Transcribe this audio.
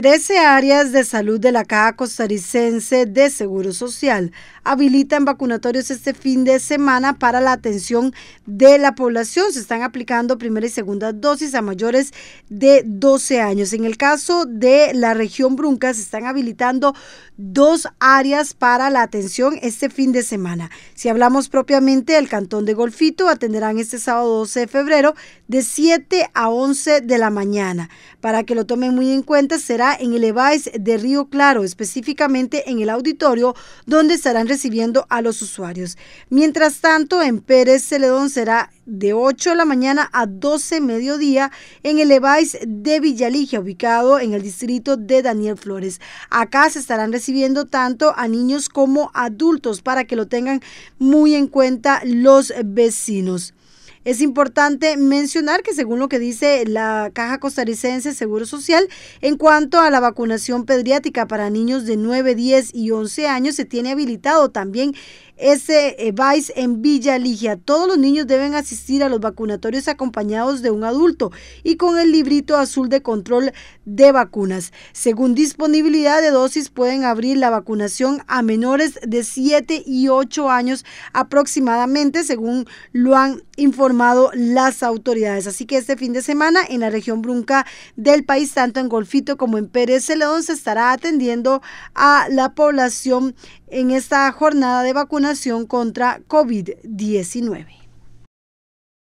13 áreas de salud de la Caja Costarricense de Seguro Social habilitan vacunatorios este fin de semana para la atención de la población. Se están aplicando primera y segunda dosis a mayores de 12 años. En el caso de la región Brunca, se están habilitando dos áreas para la atención este fin de semana. Si hablamos propiamente del Cantón de Golfito, atenderán este sábado 12 de febrero de 7 a 11 de la mañana. Para que lo tomen muy en cuenta, será en el EVAIS de Río Claro, específicamente en el auditorio donde estarán recibiendo a los usuarios. Mientras tanto, en Pérez Celedón será de 8 de la mañana a 12 mediodía en el EVAIS de Villaligia, ubicado en el distrito de Daniel Flores. Acá se estarán recibiendo tanto a niños como adultos para que lo tengan muy en cuenta los vecinos. Es importante mencionar que según lo que dice la Caja Costarricense Seguro Social, en cuanto a la vacunación pediátrica para niños de 9, 10 y 11 años, se tiene habilitado también ese eh, Vice en Villa Ligia. Todos los niños deben asistir a los vacunatorios acompañados de un adulto y con el librito azul de control de vacunas. Según disponibilidad de dosis, pueden abrir la vacunación a menores de 7 y 8 años aproximadamente, según lo han informado las autoridades. Así que este fin de semana en la región brunca del país, tanto en Golfito como en Pérez Celedón, se estará atendiendo a la población en esta jornada de vacunación contra COVID-19.